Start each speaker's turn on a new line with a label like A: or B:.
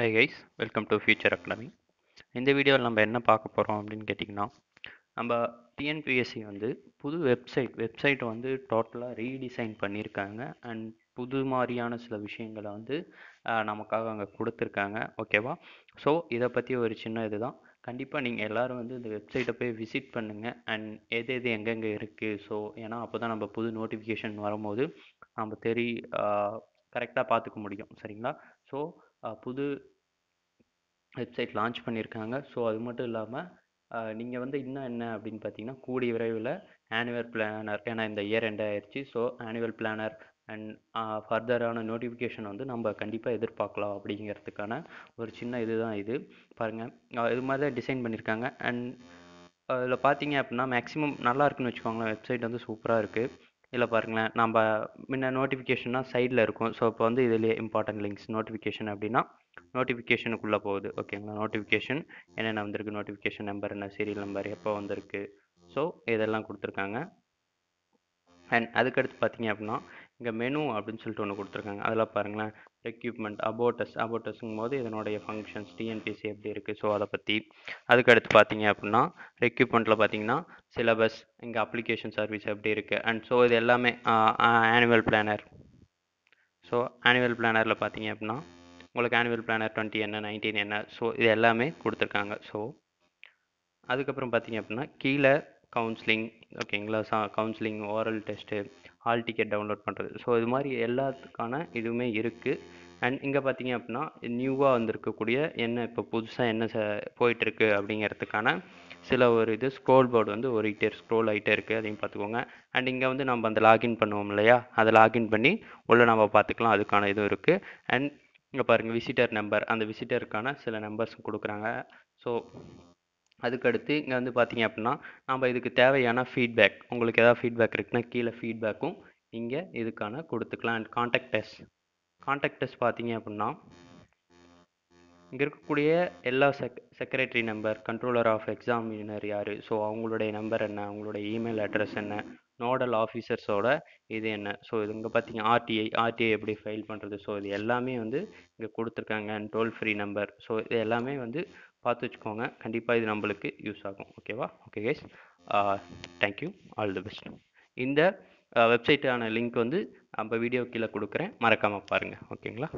A: high guys welcome to Future Academy இந்த வீடியோவில் நம்ம என்ன பார்க்க போகிறோம் அப்படின்னு கேட்டிங்கன்னா நம்ம டிஎன்பிஎஸ்சி வந்து புது வெப்சைட் வெப்சைட்டை வந்து டோட்டலாக ரீடிசைன் பண்ணியிருக்காங்க அண்ட் புது மாதிரியான சில விஷயங்களை வந்து நமக்காக அங்கே கொடுத்துருக்காங்க ஓகேவா ஸோ இதை பற்றி ஒரு சின்ன இது தான் கண்டிப்பாக நீங்கள் எல்லோரும் வந்து இந்த வெப்சைட்டை போய் விசிட் பண்ணுங்கள் அண்ட் எது எது எங்கெங்கே இருக்குது ஸோ ஏன்னா அப்போ தான் நம்ம புது நோட்டிஃபிகேஷன் வரும்போது நம்ம தெரி கரெக்டாக பார்த்துக்க முடியும் சரிங்களா ஸோ புது வெப்சைட் லான்ச் பண்ணியிருக்காங்க ஸோ அது மட்டும் இல்லாமல் நீங்கள் வந்து இன்னும் என்ன அப்படின்னு பார்த்தீங்கன்னா கூடிய விரைவில் ஆனுவல் பிளானர் ஏன்னா இந்த இயர் எண்ட் ஆயிடுச்சு ஸோ ஆனுவல் பிளானர் அண்ட் ஃபர்தரான நோட்டிஃபிகேஷன் வந்து நம்ம கண்டிப்பாக எதிர்பார்க்கலாம் அப்படிங்கிறதுக்கான ஒரு சின்ன இது தான் இது பாருங்கள் இது மாதிரி தான் டிசைன் பண்ணியிருக்காங்க அண்ட் அதில் பார்த்தீங்க அப்படின்னா மேக்ஸிமம் நல்லா இருக்குன்னு வச்சுக்கோங்களேன் வெப்சைட் வந்து சூப்பராக இருக்குது இதில் பாருங்களேன் நம்ம முன்ன நோட்டிஃபிகேஷன்னா சைடில் இருக்கும் ஸோ இப்போ வந்து இதுலேயே இம்பார்ட்டன்ட் லிங்க்ஸ் நோட்டிஃபிகேஷன் அப்படின்னா நோட்டிஃபிகேஷனுக்குள்ளே போகுது ஓகேங்களா நோட்டிஃபிகேஷன் என்னென்ன வந்திருக்கு நோட்டிஃபிகேஷன் நம்பர் என்ன சீரியல் நம்பர் எப்போ வந்திருக்கு ஸோ இதெல்லாம் கொடுத்துருக்காங்க அண்ட் அதுக்கடுத்து பார்த்தீங்க அப்படின்னா இங்கே மெனு அப்படின்னு சொல்லிட்டு ஒன்று கொடுத்துருக்காங்க அதில் பாருங்களேன் ரெக்யூப்மெண்ட் அபோட்டஸ் அபோட்டஸுங்கும் போது இதனுடைய ஃபங்க்ஷன்ஸ் டிஎன்பிசி எப்படி இருக்குது ஸோ அதை பற்றி அதுக்கடுத்து பார்த்தீங்க அப்படின்னா ரெக்யூப்மெண்ட்டில் பார்த்தீங்கன்னா சிலபஸ் இங்கே அப்ளிகேஷன் சர்வீஸ் எப்படி இருக்குது அண்ட் ஸோ இது எல்லாமே ஆனுவல் பிளானர் ஸோ ஆனுவல் பிளானரில் பார்த்தீங்க அப்படின்னா உங்களுக்கு ஆனுவல் பிளானர் டுவெண்ட்டி என்ன நைன்டீன் என்ன ஸோ இது எல்லாமே கொடுத்துருக்காங்க ஸோ அதுக்கப்புறம் பார்த்தீங்க அப்படின்னா கீழே கவுன்சிலிங் ஓகேங்களா சா counselling oral test hall ticket download பண்ணுறது ஸோ இது மாதிரி எல்லாத்துக்கான இதுவுமே இருக்குது அண்ட் இங்கே பார்த்தீங்க அப்படின்னா நியூவாக வந்திருக்கக்கூடிய என்ன இப்போ புதுசாக என்ன ச போயிட்டுருக்கு அப்படிங்கிறதுக்கான சில ஒரு இது ஸ்க்ரோல் போர்டு வந்து இட்டே ஸ்க்ரோல் ஆகிட்டே இருக்குது அதையும் பார்த்துக்கோங்க அண்ட் இங்கே வந்து நம்ம அந்த லாகின் பண்ணுவோம் இல்லையா அதை லாகின் பண்ணி உள்ளே நம்ம பார்த்துக்கலாம் அதுக்கான இதுவும் இருக்குது அண்ட் இங்கே பாருங்கள் விசிட்டர் நம்பர் அந்த விசிட்டருக்கான சில நம்பர்ஸும் கொடுக்குறாங்க ஸோ அதுக்கடுத்து இங்கே வந்து பார்த்தீங்க அப்படின்னா நம்ம இதுக்கு தேவையான ஃபீட்பேக் உங்களுக்கு எதாவது ஃபீட்பேக் இருக்குன்னா கீழே ஃபீட்பேக்கும் இங்கே இதுக்கான கொடுத்துக்கலாம் and contact test contact test பார்த்தீங்க அப்படின்னா இங்கே இருக்கக்கூடிய எல்லா செக் secretary number controller of examiner யார் ஸோ அவங்களுடைய நம்பர் என்ன அவங்களுடைய இமெயில் அட்ரஸ் என்ன நோடல் ஆஃபீஸர்ஸோட இது என்ன ஸோ இது இங்கே பார்த்தீங்க ஆர்டிஐ ஆர்டிஐ எப்படி ஃபைல் பண்ணுறது ஸோ இது எல்லாமே வந்து இங்கே கொடுத்துருக்காங்க and toll free number so இது எல்லாமே வந்து பார்த்து வச்சுக்கோங்க கண்டிப்பாக இது நம்மளுக்கு யூஸ் ஆகும் ஓகேவா okay guys thank you all the best இந்த வெப்சைட்டான லிங்க் வந்து நம்ம வீடியோ கீழே கொடுக்குறேன் மறக்காமல் பாருங்கள் ஓகேங்களா